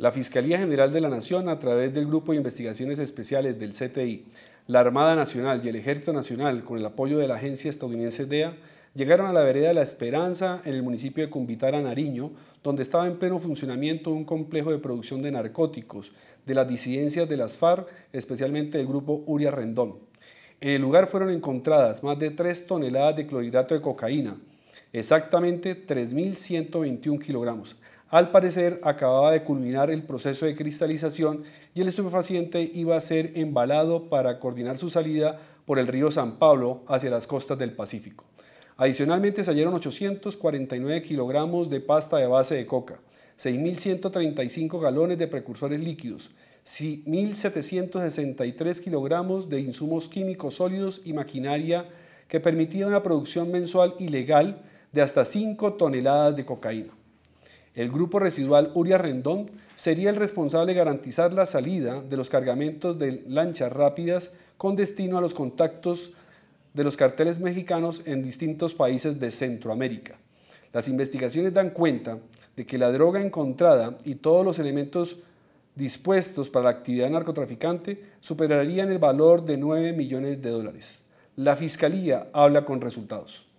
la Fiscalía General de la Nación, a través del Grupo de Investigaciones Especiales del CTI, la Armada Nacional y el Ejército Nacional, con el apoyo de la agencia estadounidense DEA, llegaron a la vereda La Esperanza en el municipio de Cumbitara, Nariño, donde estaba en pleno funcionamiento un complejo de producción de narcóticos de las disidencias de las FARC, especialmente del grupo Uria Rendón. En el lugar fueron encontradas más de 3 toneladas de clorhidrato de cocaína, exactamente 3.121 kilogramos, al parecer acababa de culminar el proceso de cristalización y el estupefaciente iba a ser embalado para coordinar su salida por el río San Pablo hacia las costas del Pacífico. Adicionalmente salieron 849 kilogramos de pasta de base de coca, 6.135 galones de precursores líquidos, 1.763 kilogramos de insumos químicos sólidos y maquinaria que permitían una producción mensual ilegal de hasta 5 toneladas de cocaína. El grupo residual Uria Rendón sería el responsable de garantizar la salida de los cargamentos de lanchas rápidas con destino a los contactos de los carteles mexicanos en distintos países de Centroamérica. Las investigaciones dan cuenta de que la droga encontrada y todos los elementos dispuestos para la actividad narcotraficante superarían el valor de 9 millones de dólares. La Fiscalía habla con resultados.